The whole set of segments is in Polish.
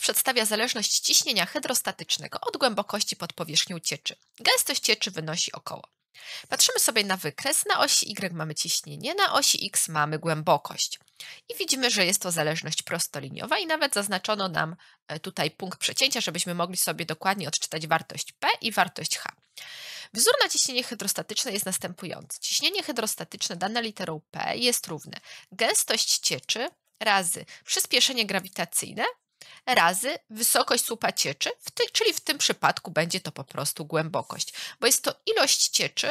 przedstawia zależność ciśnienia hydrostatycznego od głębokości pod powierzchnią cieczy. Gęstość cieczy wynosi około. Patrzymy sobie na wykres. Na osi Y mamy ciśnienie, na osi X mamy głębokość. I widzimy, że jest to zależność prostoliniowa i nawet zaznaczono nam e, tutaj punkt przecięcia, żebyśmy mogli sobie dokładnie odczytać wartość P i wartość H. Wzór na ciśnienie hydrostatyczne jest następujący. Ciśnienie hydrostatyczne dane literą P jest równe gęstość cieczy razy przyspieszenie grawitacyjne razy wysokość słupa cieczy, w ty, czyli w tym przypadku będzie to po prostu głębokość, bo jest to ilość cieczy,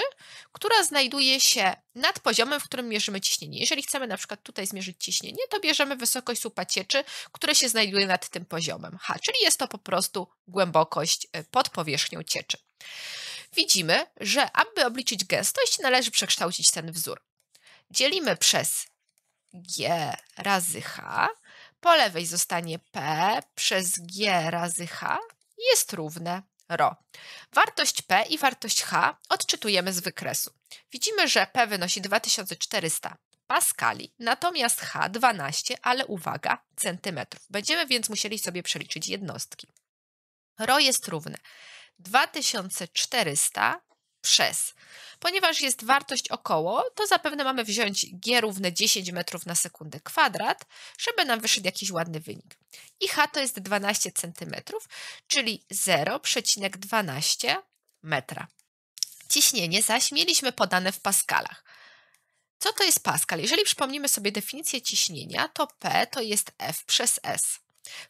która znajduje się nad poziomem, w którym mierzymy ciśnienie. Jeżeli chcemy na przykład tutaj zmierzyć ciśnienie, to bierzemy wysokość słupa cieczy, które się znajduje nad tym poziomem H, czyli jest to po prostu głębokość y, pod powierzchnią cieczy. Widzimy, że aby obliczyć gęstość, należy przekształcić ten wzór. Dzielimy przez G razy H, po lewej zostanie P przez G razy H jest równe ρ. Wartość P i wartość H odczytujemy z wykresu. Widzimy, że P wynosi 2400 paskali, natomiast H 12, ale uwaga, centymetrów. Będziemy więc musieli sobie przeliczyć jednostki. Ro jest równe 2400 przez. Ponieważ jest wartość około, to zapewne mamy wziąć g równe 10 metrów na sekundę kwadrat, żeby nam wyszedł jakiś ładny wynik. I h to jest 12 cm, czyli 0,12 metra. Ciśnienie zaś mieliśmy podane w paskalach. Co to jest Pascal? Jeżeli przypomnimy sobie definicję ciśnienia, to P to jest F przez S.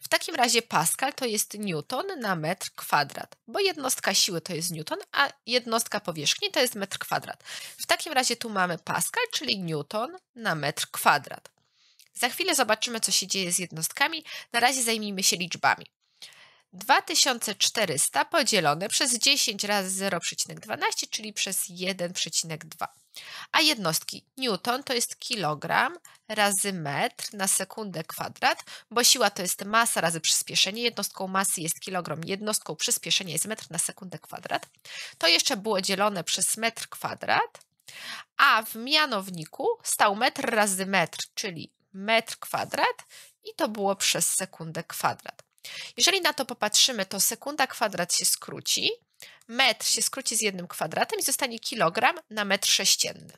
W takim razie Pascal to jest Newton na metr kwadrat, bo jednostka siły to jest Newton, a jednostka powierzchni to jest metr kwadrat. W takim razie tu mamy Pascal, czyli Newton na metr kwadrat. Za chwilę zobaczymy, co się dzieje z jednostkami. Na razie zajmijmy się liczbami. 2400 podzielone przez 10 razy 0,12, czyli przez 1,2. A jednostki Newton to jest kilogram razy metr na sekundę kwadrat, bo siła to jest masa razy przyspieszenie. Jednostką masy jest kilogram, jednostką przyspieszenia jest metr na sekundę kwadrat. To jeszcze było dzielone przez metr kwadrat, a w mianowniku stał metr razy metr, czyli metr kwadrat i to było przez sekundę kwadrat. Jeżeli na to popatrzymy, to sekunda kwadrat się skróci, metr się skróci z jednym kwadratem i zostanie kilogram na metr sześcienny.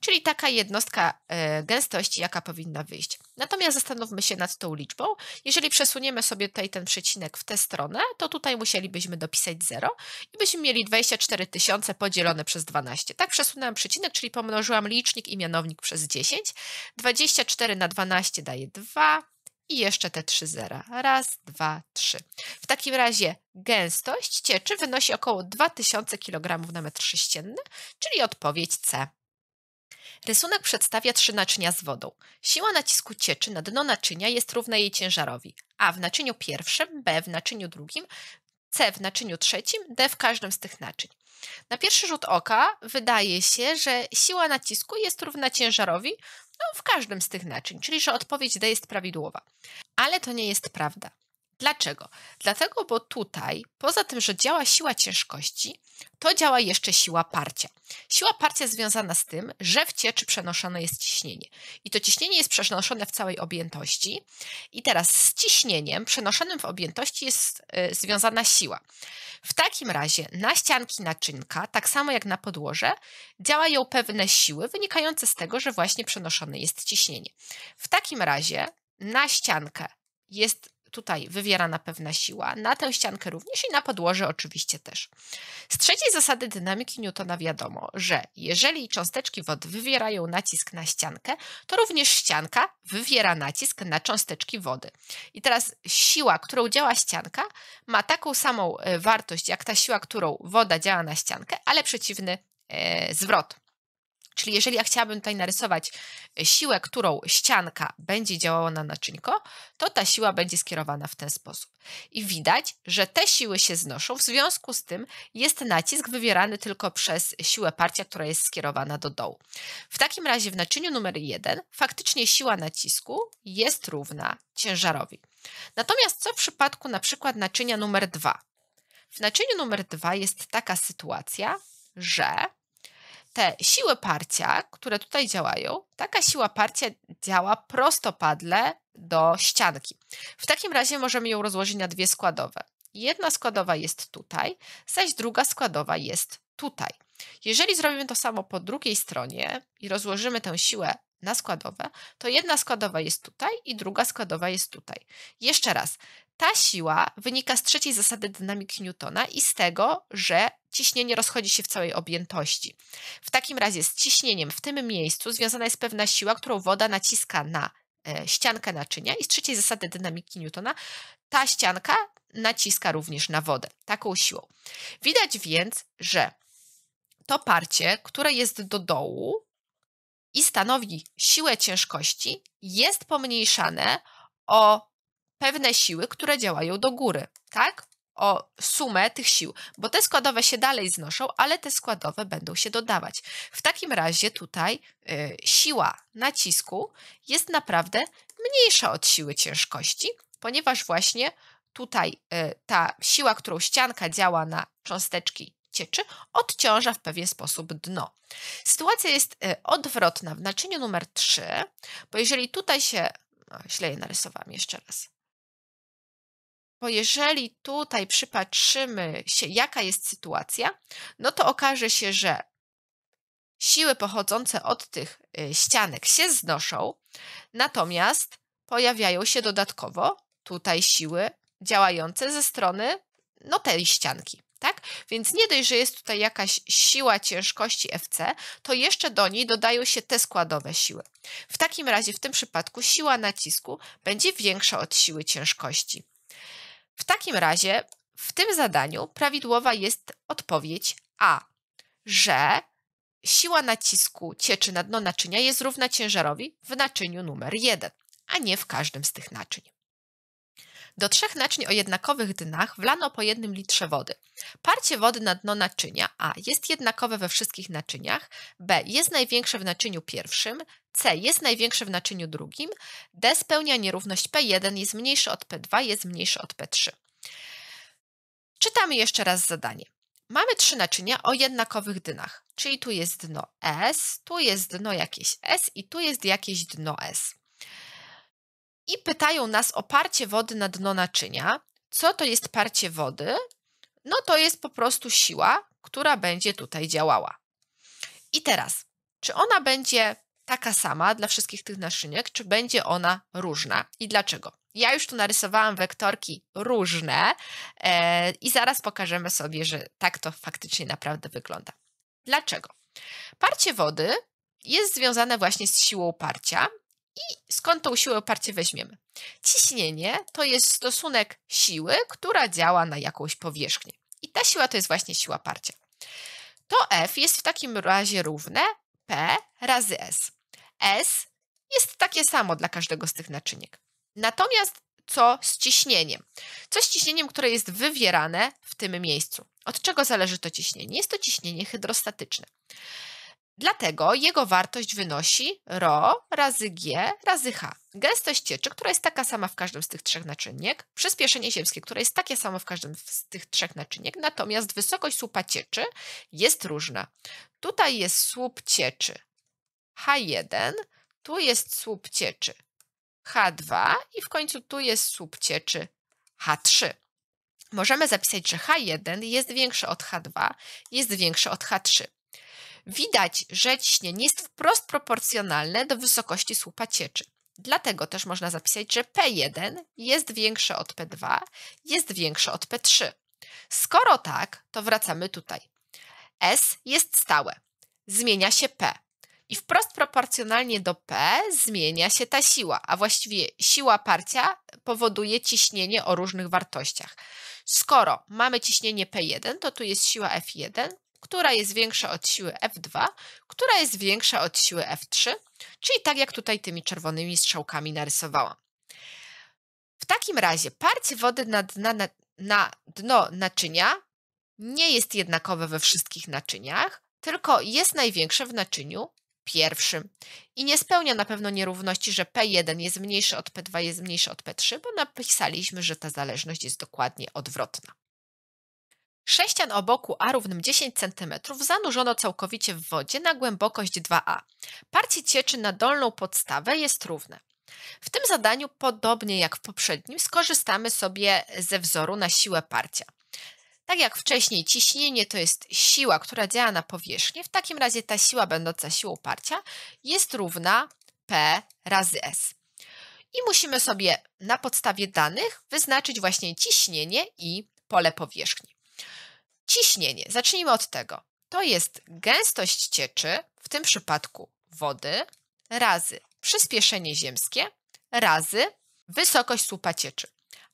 czyli taka jednostka e, gęstości, jaka powinna wyjść. Natomiast zastanówmy się nad tą liczbą. Jeżeli przesuniemy sobie tutaj ten przecinek w tę stronę, to tutaj musielibyśmy dopisać 0 i byśmy mieli 24 tysiące podzielone przez 12. Tak przesunęłam przecinek, czyli pomnożyłam licznik i mianownik przez 10. 24 na 12 daje 2, i jeszcze te trzy zera. Raz, dwa, trzy. W takim razie gęstość cieczy wynosi około 2000 kg na metr sześcienny, czyli odpowiedź C. Rysunek przedstawia trzy naczynia z wodą. Siła nacisku cieczy na dno naczynia jest równa jej ciężarowi. A w naczyniu pierwszym, B w naczyniu drugim, C w naczyniu trzecim, D w każdym z tych naczyń. Na pierwszy rzut oka wydaje się, że siła nacisku jest równa ciężarowi no, w każdym z tych naczyń, czyli że odpowiedź D jest prawidłowa. Ale to nie jest prawda. Dlaczego? Dlatego, bo tutaj, poza tym, że działa siła ciężkości, to działa jeszcze siła parcia. Siła parcia związana z tym, że w cieczy przenoszone jest ciśnienie. I to ciśnienie jest przenoszone w całej objętości. I teraz z ciśnieniem przenoszonym w objętości jest y, związana siła. W takim razie na ścianki naczynka, tak samo jak na podłoże, działają pewne siły wynikające z tego, że właśnie przenoszone jest ciśnienie. W takim razie na ściankę jest tutaj wywierana pewna siła, na tę ściankę również i na podłoże oczywiście też. Z trzeciej zasady dynamiki Newtona wiadomo, że jeżeli cząsteczki wody wywierają nacisk na ściankę, to również ścianka wywiera nacisk na cząsteczki wody. I teraz siła, którą działa ścianka, ma taką samą e, wartość jak ta siła, którą woda działa na ściankę, ale przeciwny e, zwrot. Czyli jeżeli ja chciałabym tutaj narysować e, siłę, którą ścianka będzie działała na naczynko, to ta siła będzie skierowana w ten sposób. I widać, że te siły się znoszą, w związku z tym jest nacisk wywierany tylko przez siłę parcia, która jest skierowana do dołu. W takim razie w naczyniu numer 1 faktycznie siła nacisku jest równa ciężarowi. Natomiast co w przypadku na przykład naczynia numer 2? W naczyniu numer 2 jest taka sytuacja, że te siły parcia, które tutaj działają, taka siła parcia działa prostopadle do ścianki. W takim razie możemy ją rozłożyć na dwie składowe. Jedna składowa jest tutaj, zaś druga składowa jest tutaj. Jeżeli zrobimy to samo po drugiej stronie i rozłożymy tę siłę na składowe, to jedna składowa jest tutaj i druga składowa jest tutaj. Jeszcze raz, ta siła wynika z trzeciej zasady dynamiki Newtona i z tego, że ciśnienie rozchodzi się w całej objętości. W takim razie z ciśnieniem w tym miejscu związana jest pewna siła, którą woda naciska na e, ściankę naczynia i z trzeciej zasady dynamiki Newtona ta ścianka naciska również na wodę taką siłą. Widać więc, że to parcie, które jest do dołu, i stanowi siłę ciężkości, jest pomniejszane o pewne siły, które działają do góry, tak? O sumę tych sił, bo te składowe się dalej znoszą, ale te składowe będą się dodawać. W takim razie tutaj y, siła nacisku jest naprawdę mniejsza od siły ciężkości, ponieważ właśnie tutaj y, ta siła, którą ścianka działa na cząsteczki cieczy odciąża w pewien sposób dno. Sytuacja jest e, odwrotna w naczyniu numer 3, bo jeżeli tutaj się. No, źle je narysowałam jeszcze raz bo jeżeli tutaj przypatrzymy się, jaka jest sytuacja, no to okaże się, że siły pochodzące od tych e, ścianek się znoszą, natomiast pojawiają się dodatkowo tutaj siły działające ze strony no, tej ścianki. Tak? Więc nie dość, że jest tutaj jakaś siła ciężkości FC, to jeszcze do niej dodają się te składowe siły. W takim razie w tym przypadku siła nacisku będzie większa od siły ciężkości. W takim razie w tym zadaniu prawidłowa jest odpowiedź A, że siła nacisku cieczy na dno naczynia jest równa ciężarowi w naczyniu numer 1, a nie w każdym z tych naczyń. Do trzech naczyń o jednakowych dnach wlano po jednym litrze wody. Parcie wody na dno naczynia A jest jednakowe we wszystkich naczyniach, B jest największe w naczyniu pierwszym, C jest największe w naczyniu drugim, D spełnia nierówność P1 jest mniejsze od P2 jest mniejsze od P3. Czytamy jeszcze raz zadanie. Mamy trzy naczynia o jednakowych dnach, czyli tu jest dno S, tu jest dno jakieś S i tu jest jakieś dno S i pytają nas o parcie wody na dno naczynia. Co to jest parcie wody? No to jest po prostu siła, która będzie tutaj działała. I teraz, czy ona będzie taka sama dla wszystkich tych naszyniek, czy będzie ona różna i dlaczego? Ja już tu narysowałam wektorki różne e, i zaraz pokażemy sobie, że tak to faktycznie naprawdę wygląda. Dlaczego? Parcie wody jest związane właśnie z siłą parcia, i skąd tą siłę oparcie weźmiemy. Ciśnienie to jest stosunek siły, która działa na jakąś powierzchnię. I ta siła to jest właśnie siła parcia. To F jest w takim razie równe P razy S. S jest takie samo dla każdego z tych naczyniek. Natomiast co z ciśnieniem? Co z ciśnieniem, które jest wywierane w tym miejscu? Od czego zależy to ciśnienie? Jest to ciśnienie hydrostatyczne. Dlatego jego wartość wynosi ρ razy g razy h. Gęstość cieczy, która jest taka sama w każdym z tych trzech naczyniek, przyspieszenie ziemskie, które jest takie samo w każdym z tych trzech naczyniek, natomiast wysokość słupa cieczy jest różna. Tutaj jest słup cieczy H1, tu jest słup cieczy H2 i w końcu tu jest słup cieczy H3 możemy zapisać, że H1 jest większe od H2, jest większe od H3. Widać, że ciśnienie jest wprost proporcjonalne do wysokości słupa cieczy. Dlatego też można zapisać, że P1 jest większe od P2, jest większe od P3. Skoro tak, to wracamy tutaj. S jest stałe. Zmienia się P. I wprost proporcjonalnie do P zmienia się ta siła, a właściwie siła parcia powoduje ciśnienie o różnych wartościach. Skoro mamy ciśnienie P1, to tu jest siła F1, która jest większa od siły F2, która jest większa od siły F3, czyli tak jak tutaj tymi czerwonymi strzałkami narysowałam. W takim razie parcie wody na, dna, na, na dno naczynia nie jest jednakowe we wszystkich naczyniach, tylko jest największe w naczyniu pierwszym i nie spełnia na pewno nierówności, że P1 jest mniejsze od P2 jest mniejsze od P3, bo napisaliśmy, że ta zależność jest dokładnie odwrotna. Sześcian o boku A równym 10 cm zanurzono całkowicie w wodzie na głębokość 2A. Parcie cieczy na dolną podstawę jest równe. W tym zadaniu, podobnie jak w poprzednim, skorzystamy sobie ze wzoru na siłę parcia. Tak jak wcześniej ciśnienie to jest siła, która działa na powierzchnię, w takim razie ta siła będąca siłą parcia jest równa P razy S. I musimy sobie na podstawie danych wyznaczyć właśnie ciśnienie i pole powierzchni. Ciśnienie. Zacznijmy od tego. To jest gęstość cieczy, w tym przypadku wody, razy przyspieszenie ziemskie, razy wysokość słupa cieczy.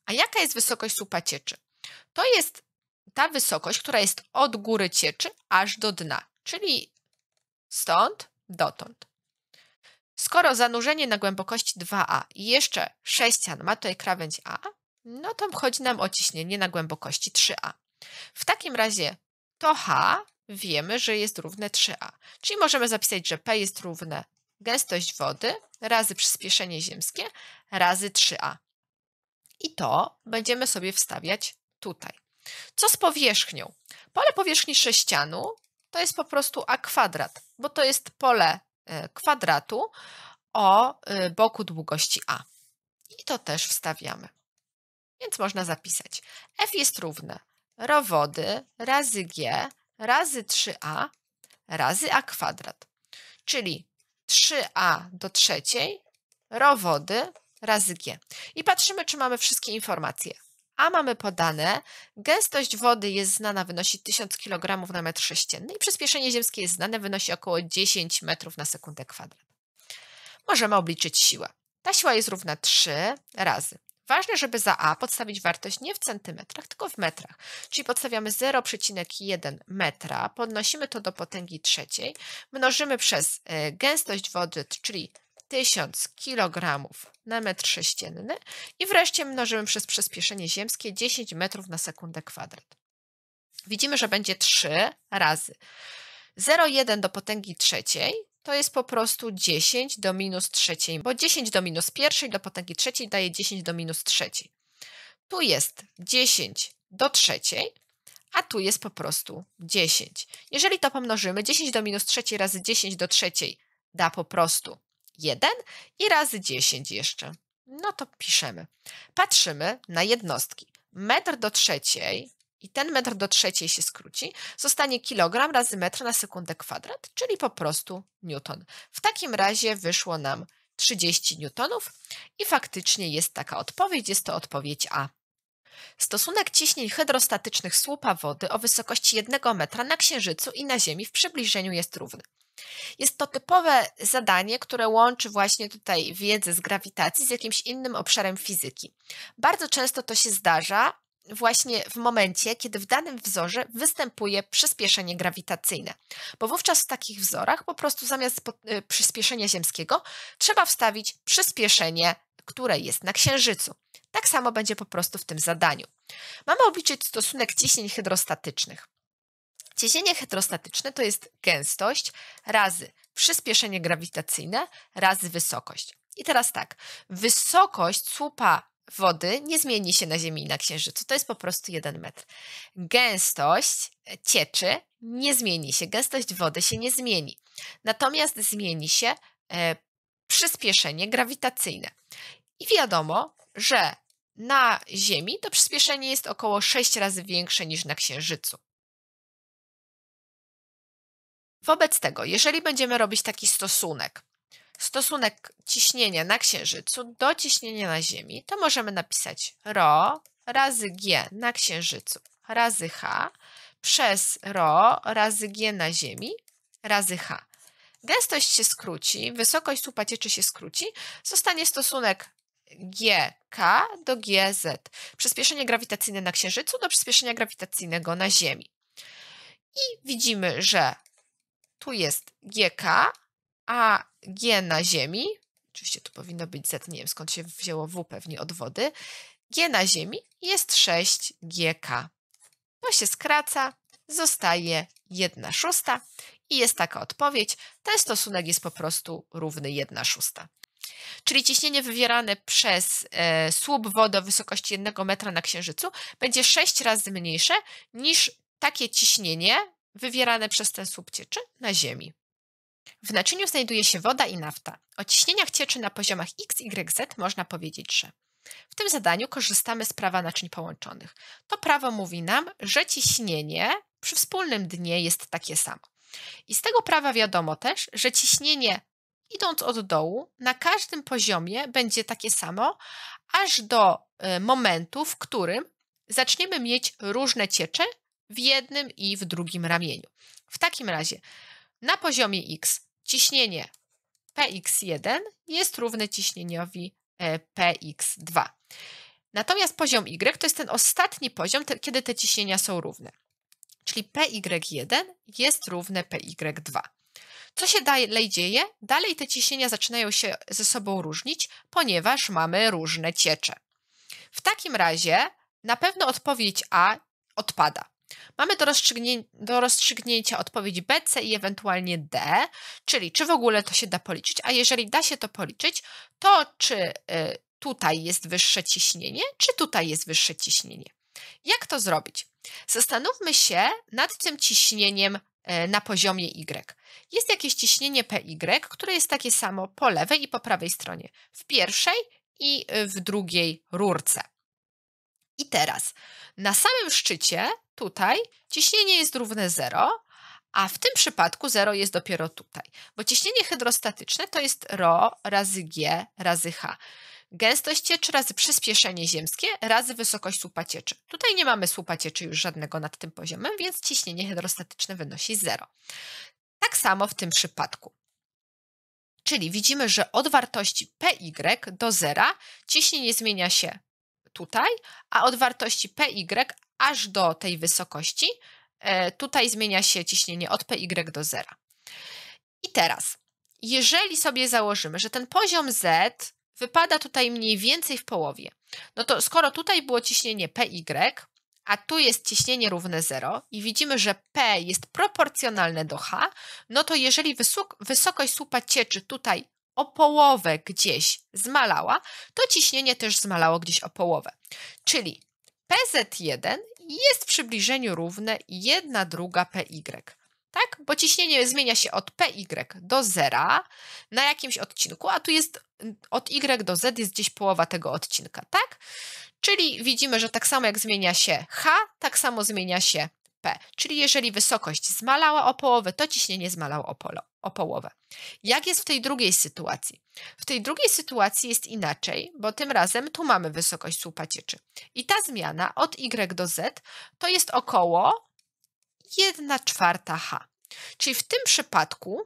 A jaka jest wysokość słupa cieczy? To jest ta wysokość, która jest od góry cieczy aż do dna, czyli stąd dotąd. Skoro zanurzenie na głębokości 2A i jeszcze 6 ma tutaj krawędź A, no to chodzi nam o ciśnienie na głębokości 3A. W takim razie to H wiemy, że jest równe 3A. Czyli możemy zapisać, że P jest równe gęstość wody razy przyspieszenie ziemskie razy 3A. I to będziemy sobie wstawiać tutaj. Co z powierzchnią? Pole powierzchni sześcianu to jest po prostu A kwadrat, bo to jest pole e, kwadratu o e, boku długości A. I to też wstawiamy. Więc można zapisać. F jest równe rowody razy g razy 3a razy a kwadrat. Czyli 3a do trzeciej rowody razy g. I patrzymy, czy mamy wszystkie informacje. A mamy podane, gęstość wody jest znana, wynosi 1000 kg na metr sześcienny i przyspieszenie ziemskie jest znane, wynosi około 10 metrów na sekundę kwadrat. Możemy obliczyć siłę. Ta siła jest równa 3 razy Ważne, żeby za A podstawić wartość nie w centymetrach, tylko w metrach. Czyli podstawiamy 0,1 metra, podnosimy to do potęgi trzeciej, mnożymy przez y, gęstość wody, czyli 1000 kg na metr sześcienny i wreszcie mnożymy przez przyspieszenie ziemskie 10 metrów na sekundę kwadrat. Widzimy, że będzie 3 razy 0,1 do potęgi trzeciej to jest po prostu 10 do minus trzeciej, bo 10 do minus pierwszej do potęgi trzeciej daje 10 do minus trzeciej. Tu jest 10 do trzeciej, a tu jest po prostu 10. Jeżeli to pomnożymy, 10 do minus trzeciej razy 10 do trzeciej da po prostu 1 i razy 10 jeszcze. No to piszemy. Patrzymy na jednostki. Metr do trzeciej i ten metr do trzeciej się skróci, zostanie kilogram razy metr na sekundę kwadrat, czyli po prostu newton. W takim razie wyszło nam 30 newtonów i faktycznie jest taka odpowiedź, jest to odpowiedź A. Stosunek ciśnień hydrostatycznych słupa wody o wysokości 1 metra na Księżycu i na Ziemi w przybliżeniu jest równy. Jest to typowe zadanie, które łączy właśnie tutaj wiedzę z grawitacji z jakimś innym obszarem fizyki. Bardzo często to się zdarza właśnie w momencie, kiedy w danym wzorze występuje przyspieszenie grawitacyjne. Bo wówczas w takich wzorach po prostu zamiast y, przyspieszenia ziemskiego trzeba wstawić przyspieszenie, które jest na Księżycu. Tak samo będzie po prostu w tym zadaniu. Mamy obliczyć stosunek ciśnień hydrostatycznych. Ciśnienie hydrostatyczne to jest gęstość razy przyspieszenie grawitacyjne razy wysokość. I teraz tak, wysokość słupa wody nie zmieni się na Ziemi i na Księżycu. To jest po prostu jeden metr. Gęstość cieczy nie zmieni się, gęstość wody się nie zmieni. Natomiast zmieni się e, przyspieszenie grawitacyjne. I wiadomo, że na Ziemi to przyspieszenie jest około 6 razy większe niż na Księżycu. Wobec tego, jeżeli będziemy robić taki stosunek stosunek ciśnienia na Księżycu do ciśnienia na Ziemi, to możemy napisać ρ razy g na Księżycu razy h przez ρ razy g na Ziemi razy h. Gęstość się skróci, wysokość słupa cieczy się skróci, zostanie stosunek GK do GZ. Przyspieszenie grawitacyjne na Księżycu do przyspieszenia grawitacyjnego na Ziemi. I widzimy, że tu jest GK, a G na ziemi, oczywiście tu powinno być Z, nie wiem skąd się wzięło W pewnie od wody, G na ziemi jest 6GK. To się skraca, zostaje 1 szósta i jest taka odpowiedź. Ten stosunek jest po prostu równy 1 szósta. Czyli ciśnienie wywierane przez e, słup wody o wysokości 1 metra na Księżycu będzie 6 razy mniejsze niż takie ciśnienie wywierane przez ten słup cieczy na Ziemi. W naczyniu znajduje się woda i nafta. O ciśnieniach cieczy na poziomach X, Y, Z można powiedzieć, że w tym zadaniu korzystamy z prawa naczyń połączonych. To prawo mówi nam, że ciśnienie przy wspólnym dnie jest takie samo. I z tego prawa wiadomo też, że ciśnienie idąc od dołu na każdym poziomie będzie takie samo, aż do y, momentu, w którym zaczniemy mieć różne ciecze w jednym i w drugim ramieniu. W takim razie na poziomie X ciśnienie Px1 jest równe ciśnieniowi e, Px2. Natomiast poziom Y to jest ten ostatni poziom, te, kiedy te ciśnienia są równe. Czyli Py1 jest równe Py2. Co się dalej dzieje? Dalej te ciśnienia zaczynają się ze sobą różnić, ponieważ mamy różne ciecze. W takim razie na pewno odpowiedź A odpada. Mamy do, rozstrzygnię do rozstrzygnięcia odpowiedź B, C i ewentualnie D, czyli czy w ogóle to się da policzyć, a jeżeli da się to policzyć, to czy y, tutaj jest wyższe ciśnienie, czy tutaj jest wyższe ciśnienie. Jak to zrobić? Zastanówmy się nad tym ciśnieniem y, na poziomie Y. Jest jakieś ciśnienie PY, które jest takie samo po lewej i po prawej stronie, w pierwszej i y, w drugiej rurce. I teraz na samym szczycie, tutaj, ciśnienie jest równe 0, a w tym przypadku 0 jest dopiero tutaj, bo ciśnienie hydrostatyczne to jest ρ razy g razy h. Gęstość cieczy razy przyspieszenie ziemskie razy wysokość słupa cieczy. Tutaj nie mamy słupa cieczy już żadnego nad tym poziomem, więc ciśnienie hydrostatyczne wynosi 0. Tak samo w tym przypadku. Czyli widzimy, że od wartości PY do zera ciśnienie zmienia się tutaj, a od wartości PY aż do tej wysokości e, tutaj zmienia się ciśnienie od PY do zera. I teraz, jeżeli sobie założymy, że ten poziom Z wypada tutaj mniej więcej w połowie, no to skoro tutaj było ciśnienie PY, a tu jest ciśnienie równe 0 i widzimy, że P jest proporcjonalne do H, no to jeżeli wysokość słupa cieczy tutaj o połowę gdzieś zmalała, to ciśnienie też zmalało gdzieś o połowę. Czyli PZ1 jest w przybliżeniu równe 1 druga PY. Tak? Bo ciśnienie zmienia się od PY do zera na jakimś odcinku, a tu jest od Y do Z jest gdzieś połowa tego odcinka, tak? Czyli widzimy, że tak samo jak zmienia się H, tak samo zmienia się P. Czyli jeżeli wysokość zmalała o połowę, to ciśnienie zmalało o, polo, o połowę. Jak jest w tej drugiej sytuacji? W tej drugiej sytuacji jest inaczej, bo tym razem tu mamy wysokość słupa cieczy. I ta zmiana od Y do Z to jest około 1 czwarta H. Czyli w tym przypadku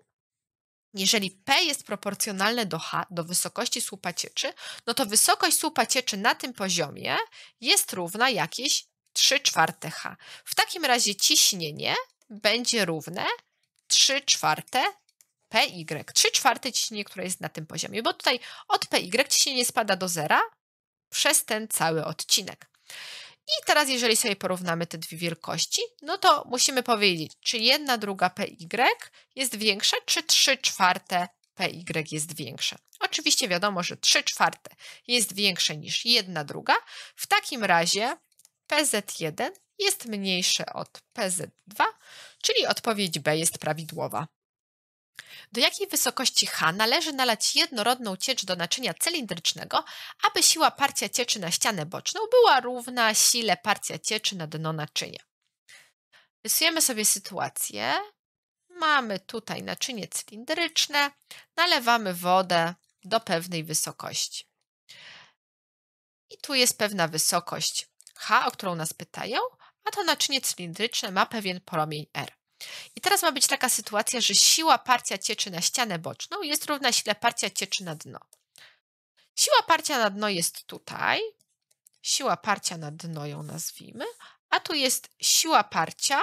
jeżeli P jest proporcjonalne do H, do wysokości słupa cieczy, no to wysokość słupa cieczy na tym poziomie jest równa jakieś 3 czwarte H. W takim razie ciśnienie będzie równe 3 czwarte PY. 3 czwarte ciśnienie, które jest na tym poziomie, bo tutaj od PY ciśnienie spada do zera przez ten cały odcinek. I teraz, jeżeli sobie porównamy te dwie wielkości, no to musimy powiedzieć, czy jedna druga PY jest większa, czy 3 czwarte PY jest większe. Oczywiście wiadomo, że 3 czwarte jest większe niż jedna druga. W takim razie PZ1 jest mniejsze od PZ2, czyli odpowiedź B jest prawidłowa. Do jakiej wysokości H należy nalać jednorodną ciecz do naczynia cylindrycznego, aby siła parcia cieczy na ścianę boczną była równa sile parcia cieczy na dno naczynia? Rysujemy sobie sytuację. Mamy tutaj naczynie cylindryczne, nalewamy wodę do pewnej wysokości. I tu jest pewna wysokość H, o którą nas pytają, a to naczynie cylindryczne ma pewien promień R. I teraz ma być taka sytuacja, że siła parcia cieczy na ścianę boczną jest równa sile parcia cieczy na dno. Siła parcia na dno jest tutaj, siła parcia na dno ją nazwijmy, a tu jest siła parcia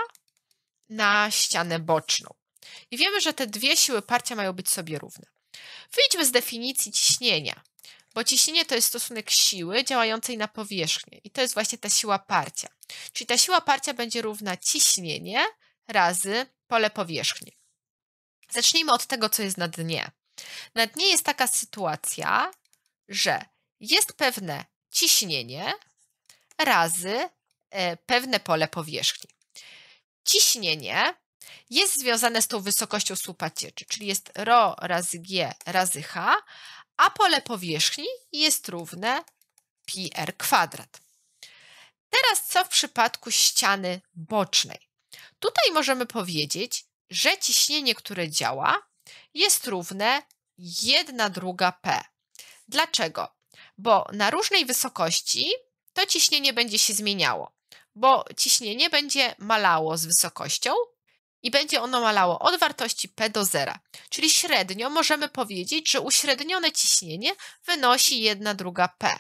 na ścianę boczną. I wiemy, że te dwie siły parcia mają być sobie równe. Wyjdźmy z definicji ciśnienia, bo ciśnienie to jest stosunek siły działającej na powierzchnię i to jest właśnie ta siła parcia. Czyli ta siła parcia będzie równa ciśnienie razy pole powierzchni. Zacznijmy od tego, co jest na dnie. Na dnie jest taka sytuacja, że jest pewne ciśnienie razy e, pewne pole powierzchni. Ciśnienie jest związane z tą wysokością słupa cieczy, czyli jest ρ razy g razy h, a pole powierzchni jest równe πr r kwadrat. Teraz co w przypadku ściany bocznej? Tutaj możemy powiedzieć, że ciśnienie, które działa, jest równe 1 druga P. Dlaczego? Bo na różnej wysokości to ciśnienie będzie się zmieniało, bo ciśnienie będzie malało z wysokością i będzie ono malało od wartości P do zera. Czyli średnio możemy powiedzieć, że uśrednione ciśnienie wynosi 1 druga P.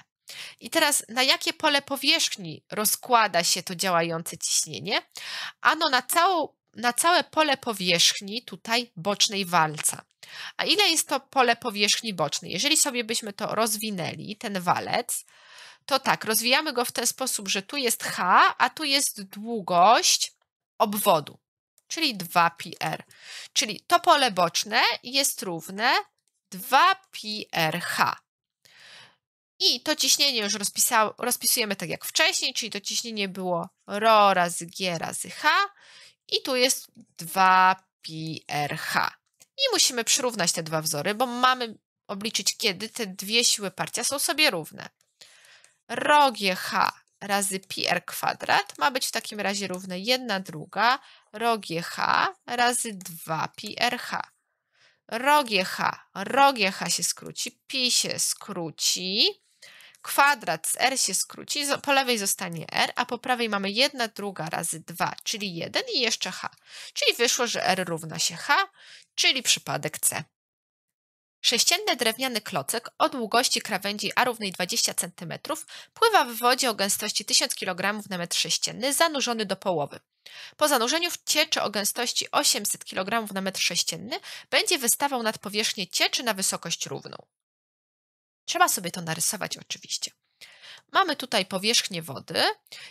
I teraz na jakie pole powierzchni rozkłada się to działające ciśnienie? Ano na, całą, na całe pole powierzchni tutaj bocznej walca. A ile jest to pole powierzchni bocznej? Jeżeli sobie byśmy to rozwinęli, ten walec, to tak, rozwijamy go w ten sposób, że tu jest h, a tu jest długość obwodu, czyli 2πr. Czyli to pole boczne jest równe 2πrh. I to ciśnienie już rozpisujemy tak jak wcześniej, czyli to ciśnienie było RO razy G razy H i tu jest 2 prh. I musimy przyrównać te dwa wzory, bo mamy obliczyć, kiedy te dwie siły parcia są sobie równe. ρ GH razy pr kwadrat ma być w takim razie równe 1 druga ρ GH razy 2 prh. Rogie h, rogie h się skróci, pi się skróci, kwadrat z r się skróci, po lewej zostanie r, a po prawej mamy 1 druga razy 2, czyli 1 i jeszcze h. Czyli wyszło, że r równa się h, czyli przypadek c. Sześcienny drewniany klocek o długości krawędzi A równej 20 cm pływa w wodzie o gęstości 1000 kg na metr sześcienny, zanurzony do połowy. Po zanurzeniu w cieczy o gęstości 800 kg na metr sześcienny będzie wystawał nad powierzchnię cieczy na wysokość równą. Trzeba sobie to narysować oczywiście. Mamy tutaj powierzchnię wody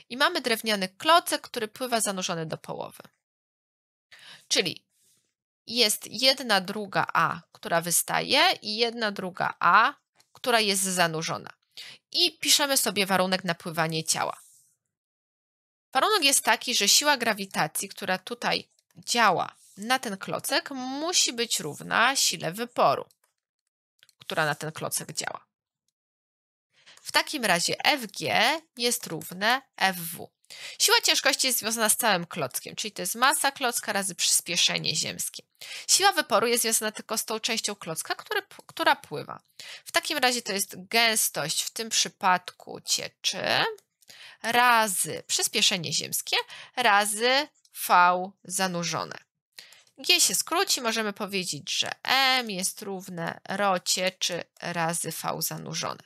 i mamy drewniany klocek, który pływa zanurzony do połowy. Czyli jest jedna druga A, która wystaje i jedna druga A, która jest zanurzona. I piszemy sobie warunek napływania ciała. Warunek jest taki, że siła grawitacji, która tutaj działa na ten klocek, musi być równa sile wyporu, która na ten klocek działa. W takim razie FG jest równe FW. Siła ciężkości jest związana z całym klockiem, czyli to jest masa klocka razy przyspieszenie ziemskie. Siła wyporu jest związana tylko z tą częścią klocka, który, która pływa. W takim razie to jest gęstość w tym przypadku cieczy razy przyspieszenie ziemskie razy V zanurzone. G się skróci, możemy powiedzieć, że M jest równe rho cieczy razy V zanurzone.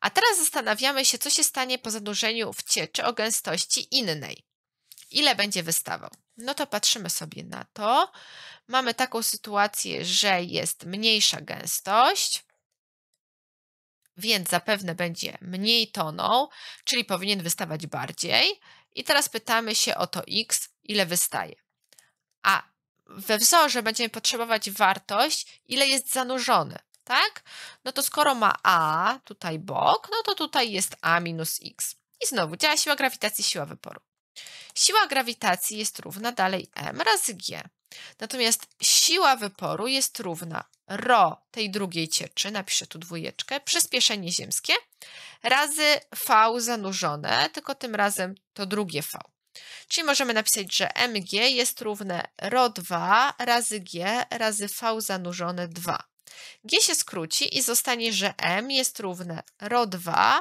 A teraz zastanawiamy się, co się stanie po zanurzeniu w cieczy o gęstości innej. Ile będzie wystawał? No to patrzymy sobie na to. Mamy taką sytuację, że jest mniejsza gęstość, więc zapewne będzie mniej toną, czyli powinien wystawać bardziej. I teraz pytamy się o to x, ile wystaje. A we wzorze będziemy potrzebować wartość, ile jest zanurzony tak? No to skoro ma A, tutaj bok, no to tutaj jest A minus X. I znowu działa siła grawitacji, siła wyporu. Siła grawitacji jest równa dalej M razy G. Natomiast siła wyporu jest równa ρ tej drugiej cieczy, napiszę tu dwójeczkę, przyspieszenie ziemskie, razy V zanurzone, tylko tym razem to drugie V. Czyli możemy napisać, że mg jest równe ρ2 razy g razy v zanurzone 2. G się skróci i zostanie, że m jest równe ρ2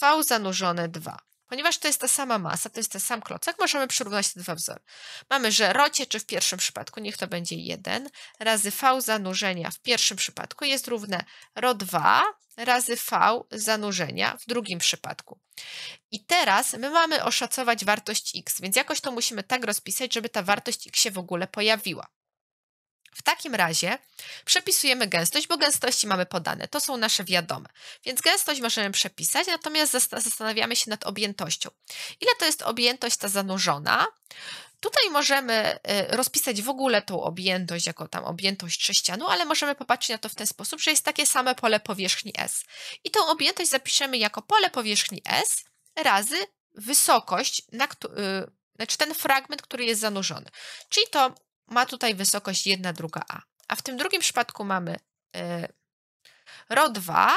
v zanurzone 2. Ponieważ to jest ta sama masa, to jest ten sam klocek, możemy przyrównać te dwa wzory. Mamy, że rocie, cieczy w pierwszym przypadku, niech to będzie 1, razy V zanurzenia w pierwszym przypadku jest równe RO2 razy V zanurzenia w drugim przypadku. I teraz my mamy oszacować wartość x, więc jakoś to musimy tak rozpisać, żeby ta wartość x się w ogóle pojawiła. W takim razie przepisujemy gęstość, bo gęstości mamy podane, to są nasze wiadome. Więc gęstość możemy przepisać, natomiast zastanawiamy się nad objętością. Ile to jest objętość ta zanurzona? Tutaj możemy y, rozpisać w ogóle tą objętość jako tam objętość sześcianu, ale możemy popatrzeć na to w ten sposób, że jest takie same pole powierzchni S. I tą objętość zapiszemy jako pole powierzchni S razy wysokość, na, y, znaczy ten fragment, który jest zanurzony. Czyli to ma tutaj wysokość 1 druga a. A w tym drugim przypadku mamy y, RO2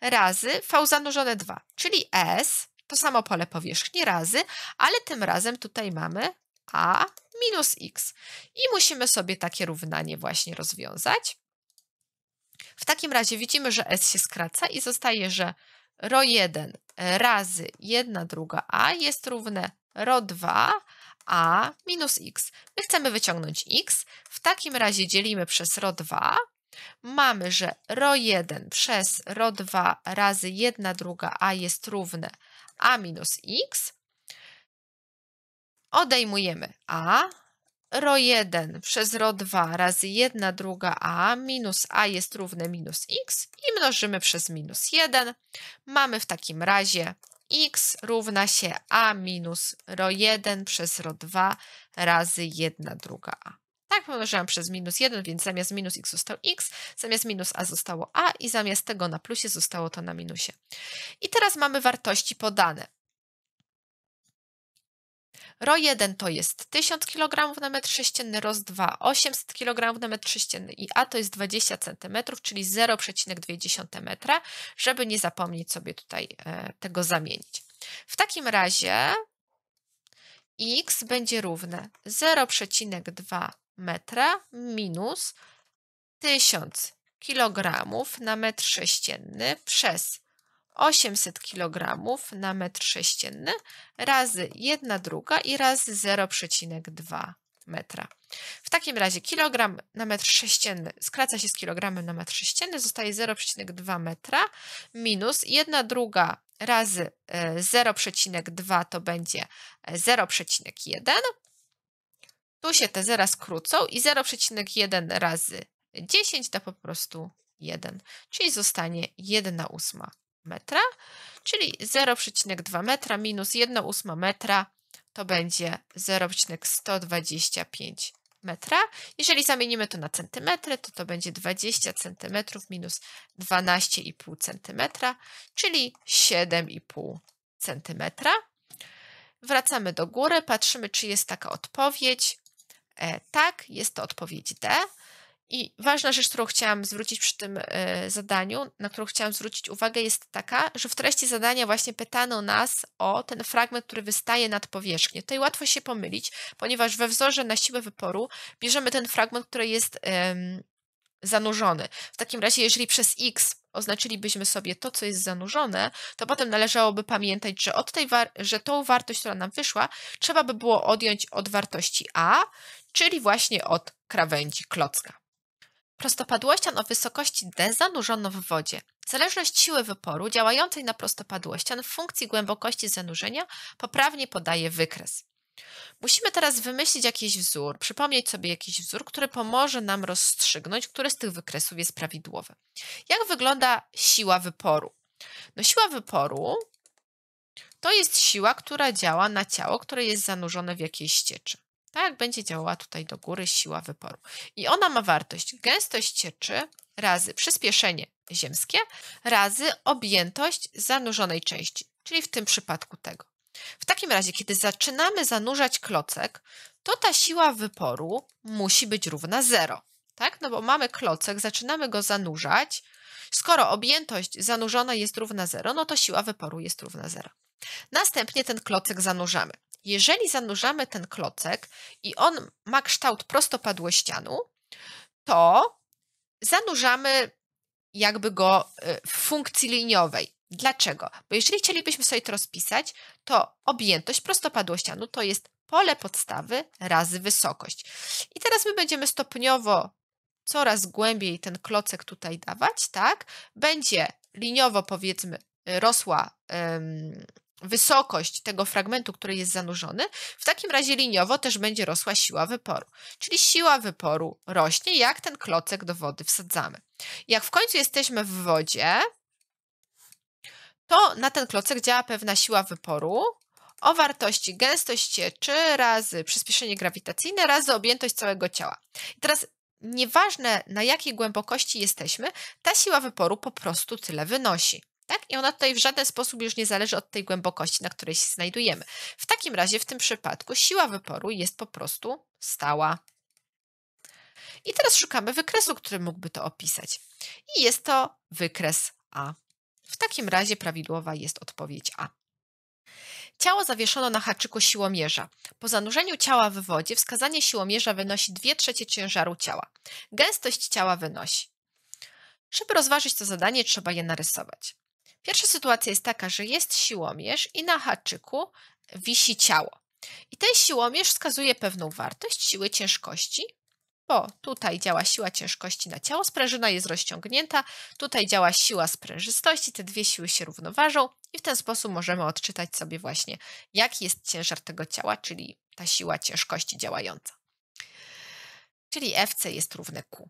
razy V zanurzone 2, czyli S, to samo pole powierzchni razy, ale tym razem tutaj mamy A minus X. I musimy sobie takie równanie właśnie rozwiązać. W takim razie widzimy, że S się skraca i zostaje, że RO1 razy 1 druga A jest równe RO2 a minus x. My chcemy wyciągnąć x, w takim razie dzielimy przez ρ2. Mamy, że ρ1 przez ρ2 razy 1 druga a jest równe a minus x. Odejmujemy a, ρ1 przez ρ2 razy 1 druga a minus a jest równe minus x i mnożymy przez minus 1. Mamy w takim razie x równa się a minus ro 1 przez ro 2 razy 1 druga a. Tak pomnożyłam przez minus 1, więc zamiast minus x został x, zamiast minus a zostało a i zamiast tego na plusie zostało to na minusie. I teraz mamy wartości podane. RO1 to jest 1000 kg na metr sześcienny, ro 2 800 kg na metr sześcienny i A to jest 20 cm, czyli 0,2 m, żeby nie zapomnieć sobie tutaj e, tego zamienić. W takim razie x będzie równe 0,2 m minus 1000 kg na metr sześcienny przez 800 kg na metr sześcienny razy 1 druga i razy 0,2 metra. W takim razie kilogram na metr sześcienny skraca się z kilogramem na metr sześcienny, zostaje 0,2 metra minus 1 druga razy 0,2 e, to będzie 0,1. E, tu się te zera skrócą i 0,1 razy 10 da po prostu 1, czyli zostanie 1 ósma metra, czyli 0,2 metra minus 1,8 ósma metra to będzie 0,125 metra. Jeżeli zamienimy to na centymetry, to to będzie 20 centymetrów minus 12,5 centymetra, czyli 7,5 centymetra. Wracamy do góry, patrzymy, czy jest taka odpowiedź. E, tak, jest to odpowiedź D. I ważna rzecz, którą chciałam zwrócić przy tym e, zadaniu, na którą chciałam zwrócić uwagę, jest taka, że w treści zadania właśnie pytano nas o ten fragment, który wystaje nad powierzchnię. Tutaj łatwo się pomylić, ponieważ we wzorze na siłę wyporu bierzemy ten fragment, który jest zanurzony. W takim razie, jeżeli przez x oznaczylibyśmy sobie to, co jest zanurzone, to potem należałoby pamiętać, że, od tej że tą wartość, która nam wyszła, trzeba by było odjąć od wartości a, czyli właśnie od krawędzi klocka. Prostopadłościan o wysokości d zanurzono w wodzie. Zależność siły wyporu działającej na prostopadłościan w funkcji głębokości zanurzenia poprawnie podaje wykres. Musimy teraz wymyślić jakiś wzór, przypomnieć sobie jakiś wzór, który pomoże nam rozstrzygnąć, który z tych wykresów jest prawidłowy. Jak wygląda siła wyporu? No, siła wyporu to jest siła, która działa na ciało, które jest zanurzone w jakiejś cieczy. Tak, będzie działała tutaj do góry siła wyporu. I ona ma wartość gęstość cieczy razy przyspieszenie ziemskie razy objętość zanurzonej części, czyli w tym przypadku tego. W takim razie, kiedy zaczynamy zanurzać klocek, to ta siła wyporu musi być równa 0. Tak? No bo mamy klocek, zaczynamy go zanurzać. Skoro objętość zanurzona jest równa 0, no to siła wyporu jest równa 0. Następnie ten klocek zanurzamy jeżeli zanurzamy ten klocek i on ma kształt prostopadłościanu, to zanurzamy jakby go y, w funkcji liniowej. Dlaczego? Bo jeżeli chcielibyśmy sobie to rozpisać, to objętość prostopadłościanu to jest pole podstawy razy wysokość. I teraz my będziemy stopniowo coraz głębiej ten klocek tutaj dawać, tak? Będzie liniowo powiedzmy rosła wysokość tego fragmentu, który jest zanurzony, w takim razie liniowo też będzie rosła siła wyporu. Czyli siła wyporu rośnie, jak ten klocek do wody wsadzamy. Jak w końcu jesteśmy w wodzie, to na ten klocek działa pewna siła wyporu o wartości gęstość cieczy razy przyspieszenie grawitacyjne razy objętość całego ciała. I teraz nieważne na jakiej głębokości jesteśmy, ta siła wyporu po prostu tyle wynosi. Tak? I ona tutaj w żaden sposób już nie zależy od tej głębokości, na której się znajdujemy. W takim razie w tym przypadku siła wyporu jest po prostu stała. I teraz szukamy wykresu, który mógłby to opisać. I jest to wykres A. W takim razie prawidłowa jest odpowiedź A. Ciało zawieszono na haczyku siłomierza. Po zanurzeniu ciała w wodzie wskazanie siłomierza wynosi 2 trzecie ciężaru ciała. Gęstość ciała wynosi. Żeby rozważyć to zadanie, trzeba je narysować. Pierwsza sytuacja jest taka, że jest siłomierz i na haczyku wisi ciało. I ten siłomierz wskazuje pewną wartość siły ciężkości, bo tutaj działa siła ciężkości na ciało, sprężyna jest rozciągnięta, tutaj działa siła sprężystości, te dwie siły się równoważą i w ten sposób możemy odczytać sobie właśnie, jaki jest ciężar tego ciała, czyli ta siła ciężkości działająca. Czyli FC jest równe Q.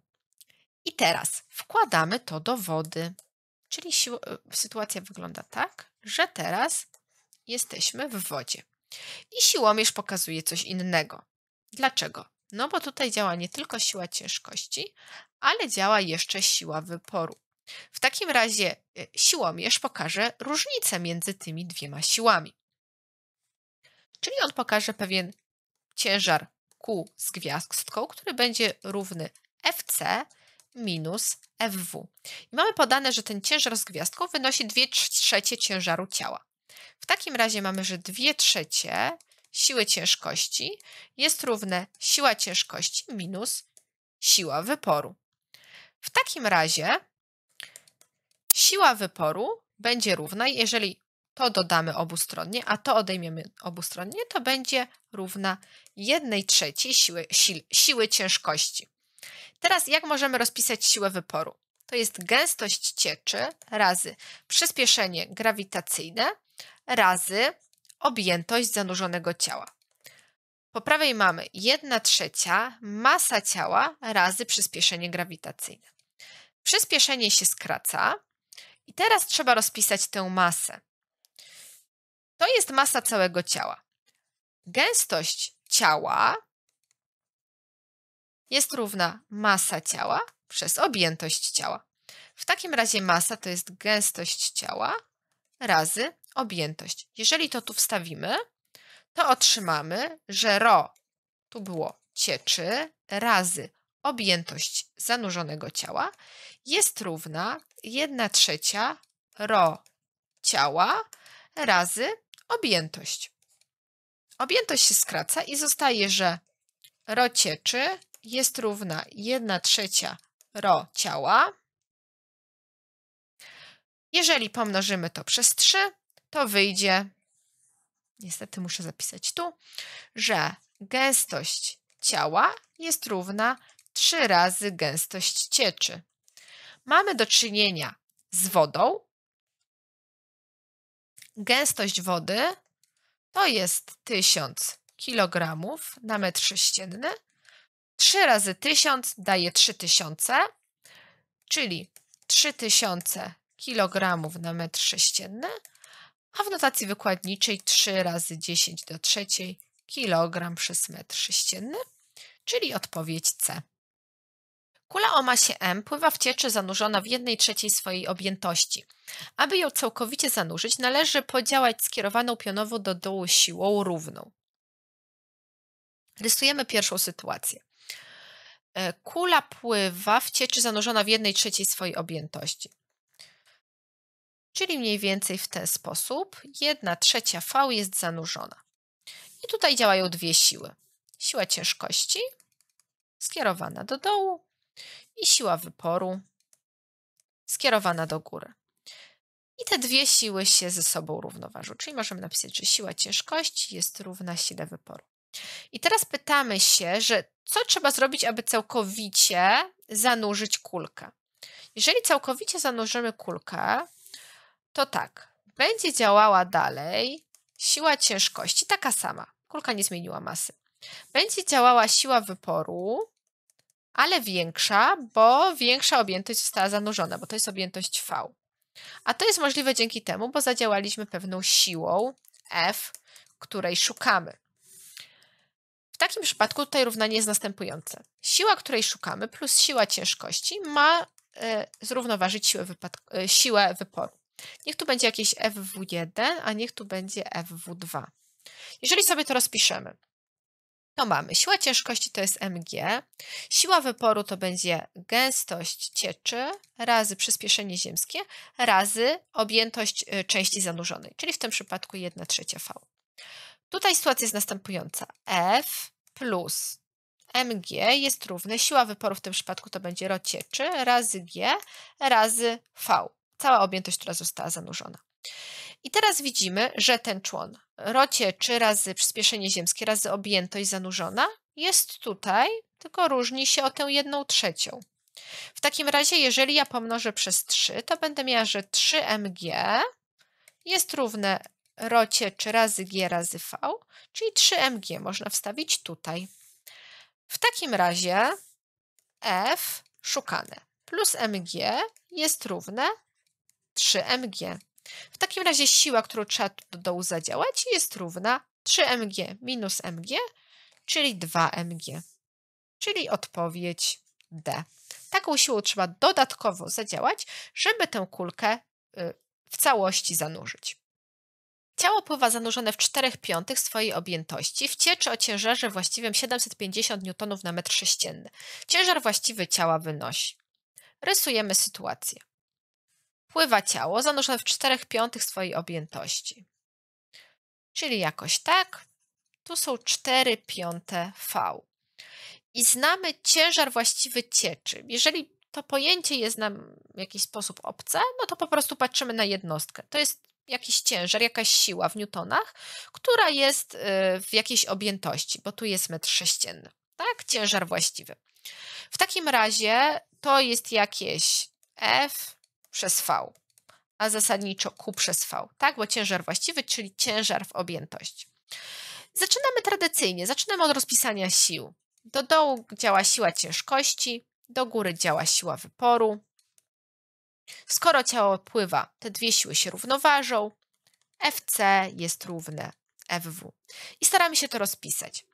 I teraz wkładamy to do wody. Czyli e, sytuacja wygląda tak, że teraz jesteśmy w wodzie. I siłomierz pokazuje coś innego. Dlaczego? No bo tutaj działa nie tylko siła ciężkości, ale działa jeszcze siła wyporu. W takim razie e, siłomierz pokaże różnicę między tymi dwiema siłami. Czyli on pokaże pewien ciężar kół z gwiazdką, który będzie równy FC minus FW. I mamy podane, że ten ciężar z gwiazdką wynosi 2 trzecie ciężaru ciała. W takim razie mamy, że 2 trzecie siły ciężkości jest równe siła ciężkości minus siła wyporu. W takim razie siła wyporu będzie równa, jeżeli to dodamy obustronnie, a to odejmiemy obustronnie, to będzie równa 1 trzeciej siły, siły ciężkości. Teraz jak możemy rozpisać siłę wyporu? To jest gęstość cieczy razy przyspieszenie grawitacyjne razy objętość zanurzonego ciała. Po prawej mamy 1 trzecia masa ciała razy przyspieszenie grawitacyjne. Przyspieszenie się skraca i teraz trzeba rozpisać tę masę. To jest masa całego ciała. Gęstość ciała jest równa masa ciała przez objętość ciała. W takim razie masa to jest gęstość ciała razy objętość. Jeżeli to tu wstawimy, to otrzymamy, że ρ tu było cieczy razy objętość zanurzonego ciała jest równa 1 trzecia ρ ciała razy objętość. Objętość się skraca i zostaje, że ρ cieczy jest równa 1 trzecia ro ciała. Jeżeli pomnożymy to przez 3, to wyjdzie, niestety muszę zapisać tu, że gęstość ciała jest równa 3 razy gęstość cieczy. Mamy do czynienia z wodą. Gęstość wody to jest 1000 kg na metr sześcienny 3 razy 1000 daje 3000, czyli 3000 kg na metr sześcienny, a w notacji wykładniczej 3 razy 10 do trzeciej kg przez metr sześcienny, czyli odpowiedź C. Kula o masie M pływa w cieczy zanurzona w 1 trzeciej swojej objętości. Aby ją całkowicie zanurzyć, należy podziałać skierowaną pionowo do dołu siłą równą. Rysujemy pierwszą sytuację. E, kula pływa w cieczy zanurzona w jednej trzeciej swojej objętości. Czyli mniej więcej w ten sposób. Jedna trzecia V jest zanurzona. I tutaj działają dwie siły. Siła ciężkości skierowana do dołu i siła wyporu skierowana do góry. I te dwie siły się ze sobą równoważą, czyli możemy napisać, że siła ciężkości jest równa sile wyporu. I teraz pytamy się, że co trzeba zrobić, aby całkowicie zanurzyć kulkę? Jeżeli całkowicie zanurzymy kulkę, to tak, będzie działała dalej siła ciężkości, taka sama. Kulka nie zmieniła masy. Będzie działała siła wyporu, ale większa, bo większa objętość została zanurzona, bo to jest objętość V. A to jest możliwe dzięki temu, bo zadziałaliśmy pewną siłą F, której szukamy. W takim przypadku tutaj równanie jest następujące. Siła, której szukamy, plus siła ciężkości ma e, zrównoważyć siłę, e, siłę wyporu. Niech tu będzie jakieś FW1, a niech tu będzie FW2. Jeżeli sobie to rozpiszemy, to mamy siła ciężkości to jest mg, siła wyporu to będzie gęstość cieczy razy przyspieszenie ziemskie razy objętość e, części zanurzonej, czyli w tym przypadku 1 trzecia V. Tutaj sytuacja jest następująca. F plus mg jest równe, siła wyporu w tym przypadku to będzie rocieczy, razy g, razy v. Cała objętość, która została zanurzona. I teraz widzimy, że ten człon rocieczy razy przyspieszenie ziemskie razy objętość zanurzona jest tutaj, tylko różni się o tę jedną trzecią. W takim razie, jeżeli ja pomnożę przez 3, to będę miała, że 3mg jest równe rocie czy razy g razy v, czyli 3mg można wstawić tutaj. W takim razie f szukane plus mg jest równe 3mg. W takim razie siła, którą trzeba do dołu zadziałać jest równa 3mg minus mg, czyli 2mg. Czyli odpowiedź D. Taką siłą trzeba dodatkowo zadziałać, żeby tę kulkę y, w całości zanurzyć. Ciało pływa zanurzone w 4 piątych swojej objętości w cieczy o ciężarze właściwym 750 N na metr sześcienny. Ciężar właściwy ciała wynosi. Rysujemy sytuację. Pływa ciało zanurzone w 4 piątych swojej objętości. Czyli jakoś tak. Tu są 4 piąte V. I znamy ciężar właściwy cieczy. Jeżeli to pojęcie jest nam w jakiś sposób obce, no to po prostu patrzymy na jednostkę. To jest jakiś ciężar, jakaś siła w newtonach, która jest y, w jakiejś objętości, bo tu jest metr sześcienny, tak? Ciężar właściwy. W takim razie to jest jakieś F przez V, a zasadniczo Q przez V, tak? Bo ciężar właściwy, czyli ciężar w objętości. Zaczynamy tradycyjnie, zaczynamy od rozpisania sił. Do dołu działa siła ciężkości, do góry działa siła wyporu, Skoro ciało pływa, te dwie siły się równoważą, FC jest równe FW. I staramy się to rozpisać.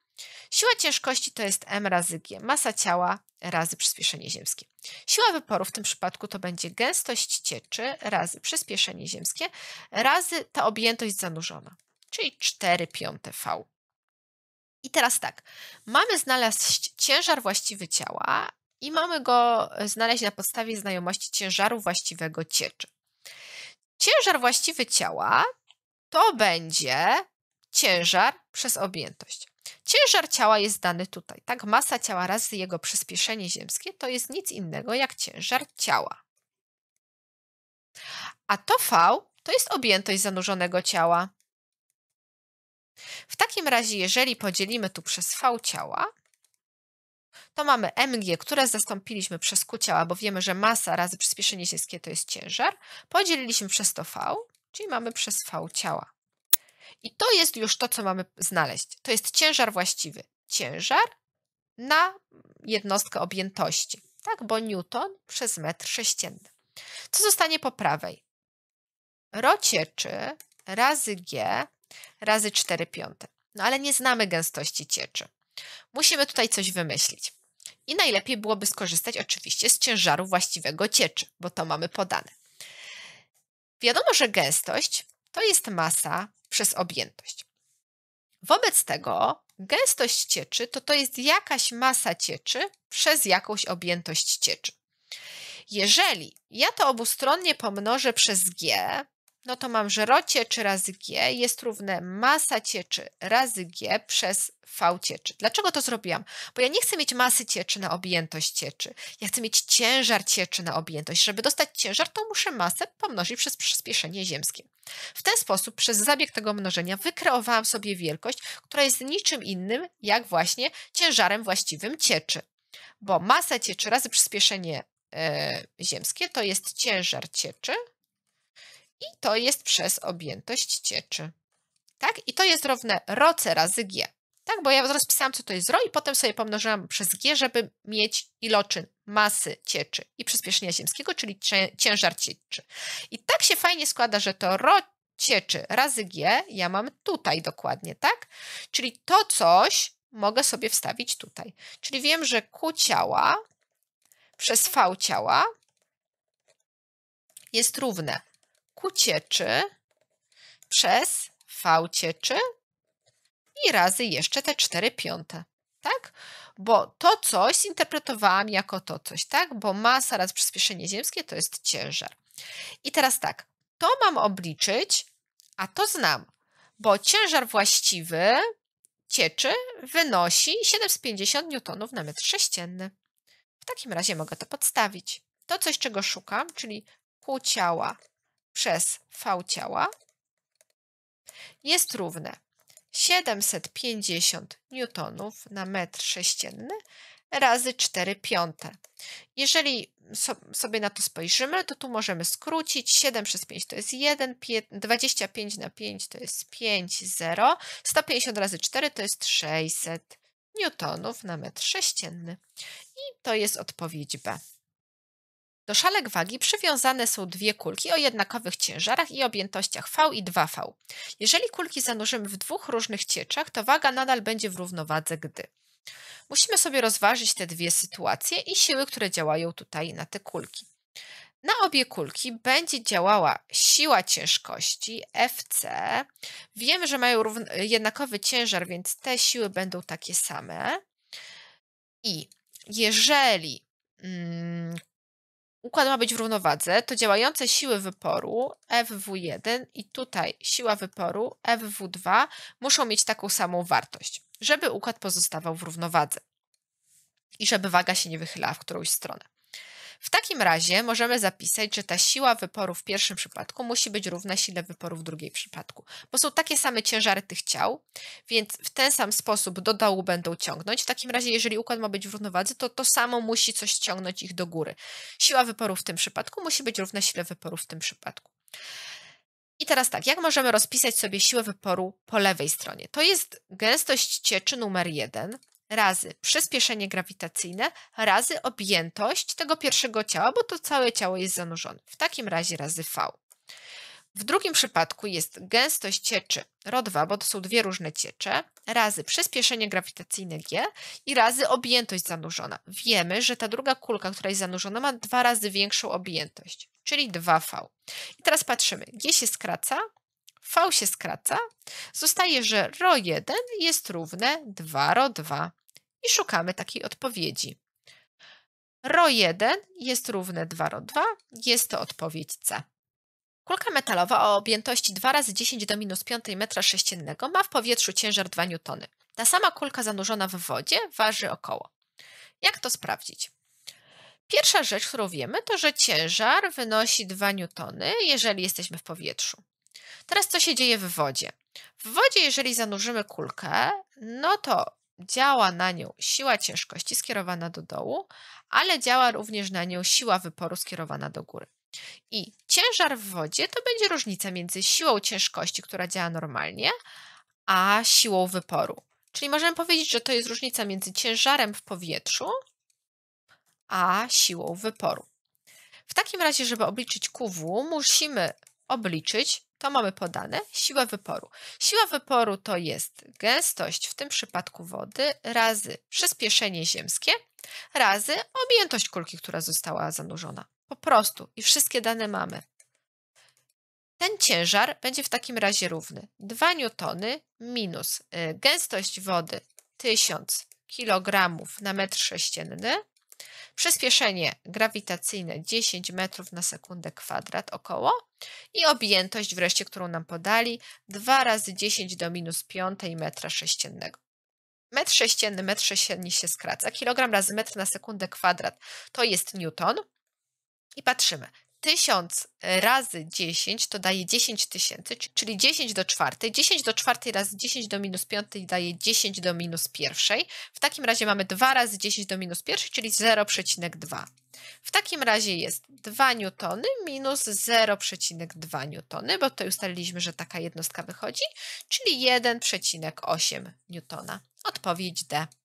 Siła ciężkości to jest m razy g, masa ciała razy przyspieszenie ziemskie. Siła wyporu w tym przypadku to będzie gęstość cieczy razy przyspieszenie ziemskie razy ta objętość zanurzona, czyli 4 piąte V. I teraz tak, mamy znaleźć ciężar właściwy ciała, i mamy go e, znaleźć na podstawie znajomości ciężaru właściwego cieczy. Ciężar właściwy ciała to będzie ciężar przez objętość. Ciężar ciała jest dany tutaj, tak? Masa ciała razy jego przyspieszenie ziemskie to jest nic innego jak ciężar ciała. A to V to jest objętość zanurzonego ciała. W takim razie, jeżeli podzielimy tu przez V ciała, to mamy mg, które zastąpiliśmy przez q ciała, bo wiemy, że masa razy przyspieszenie ziemskie to jest ciężar, podzieliliśmy przez to v, czyli mamy przez v ciała. I to jest już to, co mamy znaleźć. To jest ciężar właściwy. Ciężar na jednostkę objętości, tak? Bo newton przez metr sześcienny. Co zostanie po prawej? Rocieczy razy g razy 4 piąte. No ale nie znamy gęstości cieczy. Musimy tutaj coś wymyślić. I najlepiej byłoby skorzystać oczywiście z ciężaru właściwego cieczy, bo to mamy podane. Wiadomo, że gęstość to jest masa przez objętość. Wobec tego gęstość cieczy to to jest jakaś masa cieczy przez jakąś objętość cieczy. Jeżeli ja to obustronnie pomnożę przez g, no to mam, że ro cieczy razy g jest równe masa cieczy razy g przez v cieczy. Dlaczego to zrobiłam? Bo ja nie chcę mieć masy cieczy na objętość cieczy. Ja chcę mieć ciężar cieczy na objętość. Żeby dostać ciężar, to muszę masę pomnożyć przez przyspieszenie ziemskie. W ten sposób, przez zabieg tego mnożenia, wykreowałam sobie wielkość, która jest niczym innym jak właśnie ciężarem właściwym cieczy. Bo masa cieczy razy przyspieszenie e, ziemskie to jest ciężar cieczy i to jest przez objętość cieczy. Tak? I to jest równe roce razy g. Tak? Bo ja rozpisałam, co to jest ro i potem sobie pomnożyłam przez g, żeby mieć iloczyn masy cieczy i przyspieszenia ziemskiego, czyli ciężar cieczy. I tak się fajnie składa, że to ro cieczy razy g ja mam tutaj dokładnie, tak? Czyli to coś mogę sobie wstawić tutaj. Czyli wiem, że Q ciała przez V ciała jest równe Ku cieczy przez V cieczy i razy jeszcze te 4 piąte, tak? Bo to coś zinterpretowałam jako to coś, tak? Bo masa raz przyspieszenie ziemskie to jest ciężar. I teraz tak, to mam obliczyć, a to znam, bo ciężar właściwy cieczy wynosi 750 N na metr sześcienny. W takim razie mogę to podstawić. To coś, czego szukam, czyli ku ciała przez V ciała jest równe 750 N na metr sześcienny razy 4 piąte. Jeżeli sobie na to spojrzymy, to tu możemy skrócić. 7 przez 5 to jest 1, 25 na 5 to jest 5, 0. 150 razy 4 to jest 600 N na metr sześcienny. I to jest odpowiedź B. Do szalek wagi przywiązane są dwie kulki o jednakowych ciężarach i objętościach V i 2V. Jeżeli kulki zanurzymy w dwóch różnych cieczach, to waga nadal będzie w równowadze gdy. Musimy sobie rozważyć te dwie sytuacje i siły, które działają tutaj na te kulki. Na obie kulki będzie działała siła ciężkości FC. Wiem, że mają jednakowy ciężar, więc te siły będą takie same. I jeżeli mm, układ ma być w równowadze, to działające siły wyporu FW1 i tutaj siła wyporu FW2 muszą mieć taką samą wartość, żeby układ pozostawał w równowadze i żeby waga się nie wychylała w którąś stronę. W takim razie możemy zapisać, że ta siła wyporu w pierwszym przypadku musi być równa sile wyporu w drugim przypadku, bo są takie same ciężary tych ciał, więc w ten sam sposób do dołu będą ciągnąć. W takim razie, jeżeli układ ma być w równowadze, to to samo musi coś ciągnąć ich do góry. Siła wyporu w tym przypadku musi być równa sile wyporu w tym przypadku. I teraz tak, jak możemy rozpisać sobie siłę wyporu po lewej stronie? To jest gęstość cieczy numer 1 razy przyspieszenie grawitacyjne razy objętość tego pierwszego ciała, bo to całe ciało jest zanurzone. W takim razie razy V. W drugim przypadku jest gęstość cieczy RO2, bo to są dwie różne ciecze, razy przyspieszenie grawitacyjne G i razy objętość zanurzona. Wiemy, że ta druga kulka, która jest zanurzona, ma dwa razy większą objętość, czyli 2V. I teraz patrzymy, G się skraca, V się skraca, zostaje, że RO1 jest równe 2RO2 i szukamy takiej odpowiedzi. RO1 jest równe 2RO2, jest to odpowiedź C. Kulka metalowa o objętości 2 razy 10 do minus 5 metra sześciennego ma w powietrzu ciężar 2 N. Ta sama kulka zanurzona w wodzie waży około. Jak to sprawdzić? Pierwsza rzecz, którą wiemy, to że ciężar wynosi 2 N, jeżeli jesteśmy w powietrzu. Teraz co się dzieje w wodzie? W wodzie, jeżeli zanurzymy kulkę, no to działa na nią siła ciężkości skierowana do dołu, ale działa również na nią siła wyporu skierowana do góry. I ciężar w wodzie to będzie różnica między siłą ciężkości, która działa normalnie, a siłą wyporu. Czyli możemy powiedzieć, że to jest różnica między ciężarem w powietrzu a siłą wyporu. W takim razie, żeby obliczyć QW, musimy obliczyć to mamy podane siłę wyporu. Siła wyporu to jest gęstość, w tym przypadku wody, razy przyspieszenie ziemskie, razy objętość kulki, która została zanurzona. Po prostu i wszystkie dane mamy. Ten ciężar będzie w takim razie równy 2 newtony minus y, gęstość wody 1000 kg na metr sześcienny Przyspieszenie grawitacyjne 10 metrów na sekundę kwadrat około i objętość wreszcie, którą nam podali 2 razy 10 do minus 5 metra sześciennego. Metr sześcienny, metr sześcienny się skraca. Kilogram razy metr na sekundę kwadrat to jest newton. I patrzymy. 1000 e, razy 10 to daje 10 tysięcy, czyli 10 do czwartej. 10 do czwartej razy 10 do minus 5 daje 10 do minus pierwszej. W takim razie mamy 2 razy 10 do minus pierwszej, czyli 0,2. W takim razie jest 2 newtony minus 0,2 newtony, bo tutaj ustaliliśmy, że taka jednostka wychodzi, czyli 1,8 newtona. Odpowiedź D.